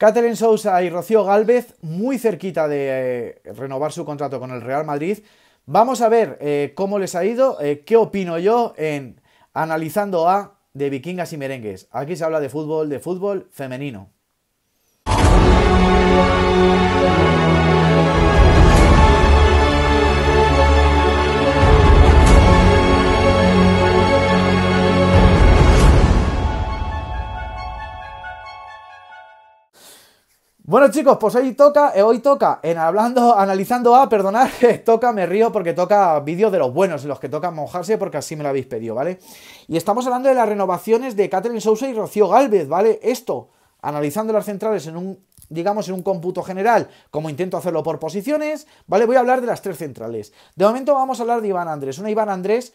Catherine Sousa y Rocío Galvez, muy cerquita de eh, renovar su contrato con el Real Madrid. Vamos a ver eh, cómo les ha ido, eh, qué opino yo en analizando a de vikingas y merengues. Aquí se habla de fútbol, de fútbol femenino. Bueno chicos, pues hoy toca, eh, hoy toca, en hablando, analizando a, perdonad, eh, toca, me río porque toca vídeos de los buenos, los que tocan mojarse porque así me lo habéis pedido, ¿vale? Y estamos hablando de las renovaciones de Catherine Sousa y Rocío Galvez, ¿vale? Esto, analizando las centrales en un, digamos, en un cómputo general, como intento hacerlo por posiciones, ¿vale? Voy a hablar de las tres centrales. De momento vamos a hablar de Iván Andrés, una Iván Andrés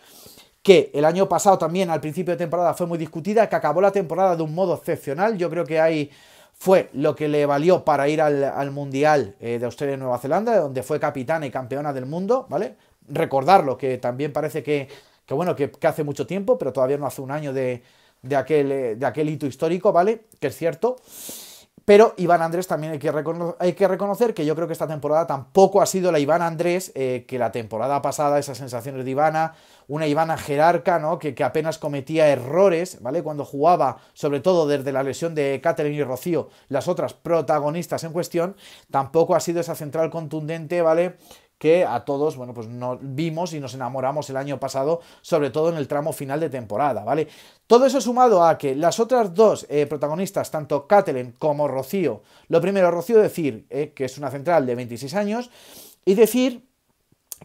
que el año pasado también al principio de temporada fue muy discutida, que acabó la temporada de un modo excepcional, yo creo que hay fue lo que le valió para ir al, Mundial eh, de Australia y Nueva Zelanda, donde fue capitana y campeona del mundo, ¿vale? Recordarlo, que también parece que, que bueno, que, hace mucho tiempo, pero todavía no hace un año de, de, aquel, eh, de aquel hito histórico, ¿vale? Que es cierto. Pero Iván Andrés también hay que, hay que, reconocer que yo creo que esta temporada tampoco ha sido la Iván Andrés eh, que la temporada pasada, esas sensaciones de Ivana, una Ivana jerarca, ¿no? Que, que, apenas cometía errores, ¿vale? Cuando jugaba, sobre todo desde la lesión de Catherine y Rocío, las otras protagonistas en cuestión, tampoco ha sido esa central contundente, ¿vale? que a todos, bueno, pues nos vimos y nos enamoramos el año pasado, sobre todo en el tramo final de temporada, ¿vale? Todo eso sumado a que las otras dos eh, protagonistas, tanto Catelyn como Rocío, lo primero, Rocío decir eh, que es una central de 26 años y decir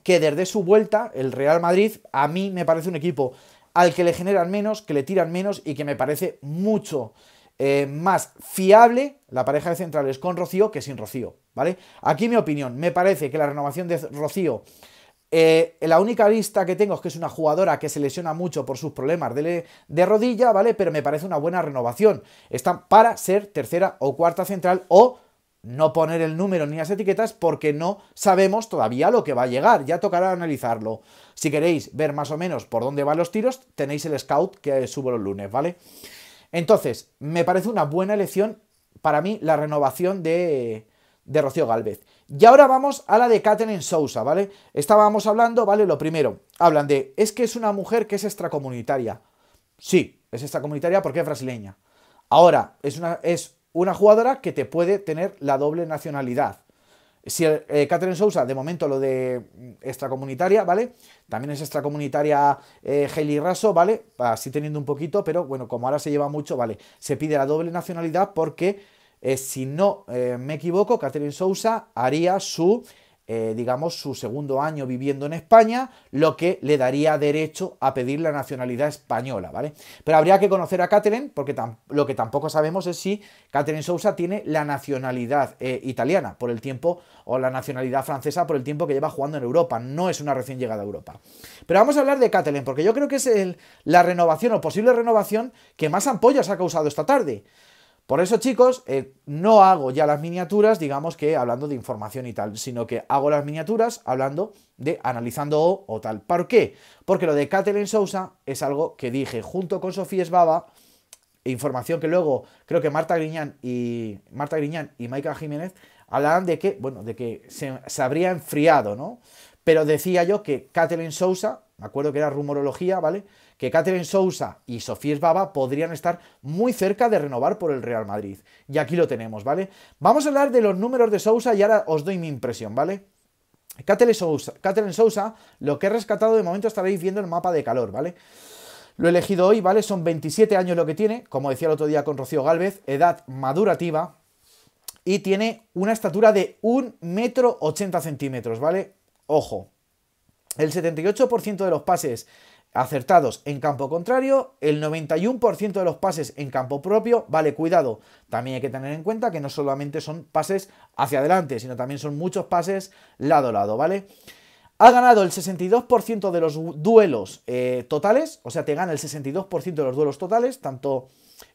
que desde su vuelta, el Real Madrid, a mí me parece un equipo al que le generan menos, que le tiran menos y que me parece mucho eh, más fiable la pareja de centrales con Rocío que sin Rocío, ¿vale? Aquí mi opinión, me parece que la renovación de Rocío, eh, la única lista que tengo es que es una jugadora que se lesiona mucho por sus problemas de, de rodilla, ¿vale? Pero me parece una buena renovación. Está para ser tercera o cuarta central o no poner el número ni las etiquetas porque no sabemos todavía lo que va a llegar, ya tocará analizarlo. Si queréis ver más o menos por dónde van los tiros, tenéis el scout que subo los lunes, ¿vale? vale entonces, me parece una buena elección para mí la renovación de, de Rocío Galvez. Y ahora vamos a la de Catherine Sousa, ¿vale? Estábamos hablando, ¿vale? Lo primero, hablan de, es que es una mujer que es extracomunitaria. Sí, es extracomunitaria porque es brasileña. Ahora, es una, es una jugadora que te puede tener la doble nacionalidad. Si eh, Catherine Sousa, de momento lo de mm, extracomunitaria, ¿vale? También es extracomunitaria eh, Hailey Raso, ¿vale? Así teniendo un poquito, pero bueno, como ahora se lleva mucho, ¿vale? Se pide la doble nacionalidad porque, eh, si no eh, me equivoco, Catherine Sousa haría su eh, digamos, su segundo año viviendo en España, lo que le daría derecho a pedir la nacionalidad española, ¿vale? Pero habría que conocer a Catherine, porque lo que tampoco sabemos es si Catherine Sousa tiene la nacionalidad eh, italiana por el tiempo, o la nacionalidad francesa por el tiempo que lleva jugando en Europa, no es una recién llegada a Europa. Pero vamos a hablar de Catherine, porque yo creo que es el, la renovación o posible renovación que más ampollas ha causado esta tarde. Por eso, chicos, eh, no hago ya las miniaturas, digamos que hablando de información y tal, sino que hago las miniaturas hablando de analizando o, tal. ¿Por qué? Porque lo de Kathleen Sousa es algo que dije junto con Sofía Esbaba, información que luego creo que Marta Griñán y Marta Griñán y Maika Jiménez hablarán de que, bueno, de que se, se habría enfriado, ¿no? Pero decía yo que Kathleen Sousa, me acuerdo que era rumorología, ¿vale? que Catherine Sousa y Sofía Baba podrían estar muy cerca de renovar por el Real Madrid. Y aquí lo tenemos, ¿vale? Vamos a hablar de los números de Sousa y ahora os doy mi impresión, ¿vale? Catherine Sousa, lo que he rescatado de momento estaréis viendo el mapa de calor, ¿vale? Lo he elegido hoy, ¿vale? Son 27 años lo que tiene, como decía el otro día con Rocío Galvez, edad madurativa y tiene una estatura de 1,80 metro centímetros, ¿vale? Ojo, el 78% de los pases acertados en campo contrario, el 91% de los pases en campo propio, vale, cuidado, también hay que tener en cuenta que no solamente son pases hacia adelante, sino también son muchos pases lado a lado, ¿vale? Ha ganado el 62% de los duelos eh, totales, o sea, te gana el 62% de los duelos totales, tanto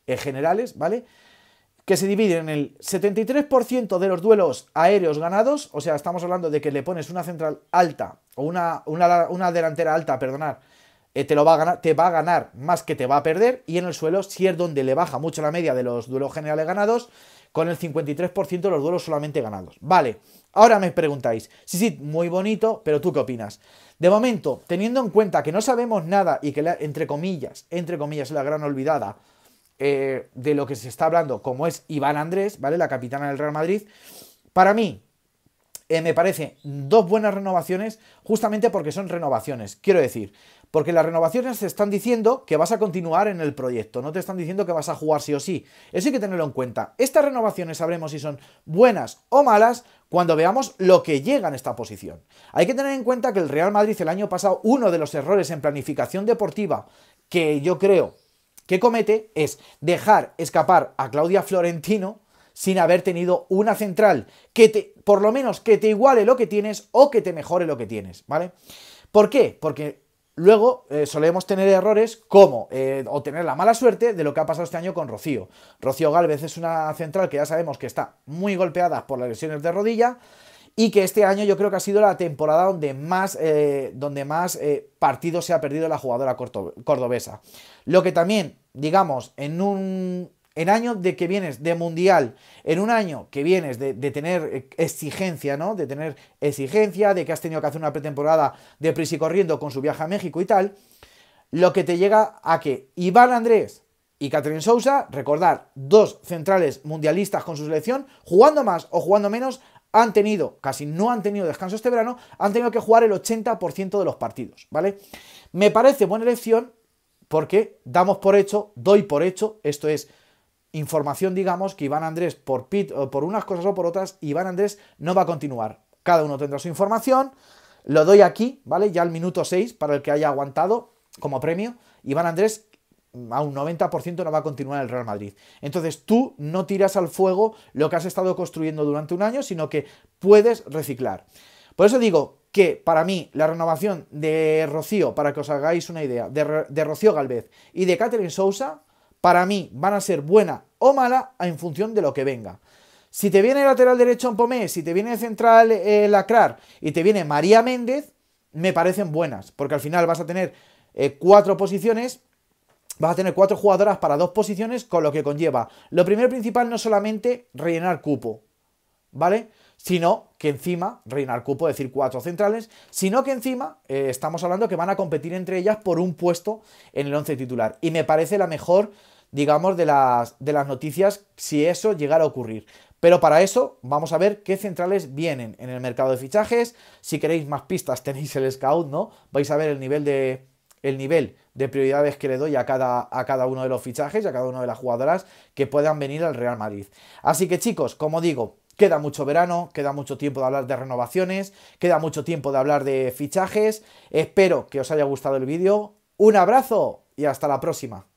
eh, generales, ¿vale? que se divide en el 73% de los duelos aéreos ganados, o sea, estamos hablando de que le pones una central alta o una, una delantera alta, perdonar, eh, te, lo va a ganar, te va a ganar más que te va a perder. Y en el suelo, si es donde le baja mucho la media de los duelos generales ganados, con el 53% de los duelos solamente ganados. Vale, ahora me preguntáis, sí, sí, muy bonito, pero ¿tú qué opinas? De momento, teniendo en cuenta que no sabemos nada y que, la, entre comillas, entre comillas, la gran olvidada eh, de lo que se está hablando, como es Iván Andrés, ¿vale? La capitana del Real Madrid, para mí, eh, me parece dos buenas renovaciones, justamente porque son renovaciones. Quiero decir, porque las renovaciones te están diciendo que vas a continuar en el proyecto, no te están diciendo que vas a jugar sí o sí. Eso hay que tenerlo en cuenta. Estas renovaciones sabremos si son buenas o malas cuando veamos lo que llega en esta posición. Hay que tener en cuenta que el Real Madrid el año pasado, uno de los errores en planificación deportiva que yo creo que comete es dejar escapar a Claudia Florentino sin haber tenido una central que te, por lo menos que te iguale lo que tienes o que te mejore lo que tienes, ¿vale? ¿Por qué? Porque Luego eh, solemos tener errores como eh, o tener la mala suerte de lo que ha pasado este año con Rocío. Rocío Gálvez es una central que ya sabemos que está muy golpeada por las lesiones de rodilla y que este año yo creo que ha sido la temporada donde más, eh, donde más partidos se ha perdido la jugadora cordobesa. Lo que también, digamos, en un en año de que vienes de mundial, en un año que vienes de, tener exigencia, ¿no? De tener exigencia, de que has tenido que hacer una pretemporada de prisa y corriendo con su viaje a México y tal, lo que te llega a que Iván Andrés y Catherine Sousa, recordar, dos centrales mundialistas con su selección, jugando más o jugando menos, han tenido, casi no han tenido descanso este verano, han tenido que jugar el 80% de los partidos, ¿vale? Me parece buena elección porque damos por hecho, doy por hecho, esto es información, digamos, que Iván Andrés, por, pit, o por unas cosas o por otras, Iván Andrés no va a continuar. Cada uno tendrá su información. Lo doy aquí, ¿vale? Ya al minuto 6, para el que haya aguantado como premio. Iván Andrés mm, a un 90% no va a continuar el Real Madrid. Entonces tú no tiras al fuego lo que has estado construyendo durante un año, sino que puedes reciclar. Por eso digo que para mí la renovación de Rocío, para que os hagáis una idea, de, Rocío Galvez y de Catherine Sousa para mí van a ser buena o mala en función de lo que venga. Si te viene lateral derecho en Pomé, si te viene central eh, Lacrar y te viene María Méndez, me parecen buenas, porque al final vas a tener eh, cuatro posiciones vas a tener cuatro jugadoras para dos posiciones, con lo que conlleva. Lo primero principal no solamente rellenar cupo, ¿vale? Sino que encima, rellenar cupo, es decir, cuatro centrales, sino que encima eh, estamos hablando que van a competir entre ellas por un puesto en el once titular. Y me parece la mejor digamos, de las, de las noticias si eso llegara a ocurrir. Pero para eso vamos a ver qué centrales vienen en el mercado de fichajes. Si queréis más pistas tenéis el scout, ¿no? Vais a ver el nivel de, el nivel de prioridades que le doy a cada, a cada uno de los fichajes, a cada una de las jugadoras que puedan venir al Real Madrid. Así que chicos, como digo, queda mucho verano, queda mucho tiempo de hablar de renovaciones, queda mucho tiempo de hablar de fichajes. Espero que os haya gustado el vídeo. Un abrazo y hasta la próxima.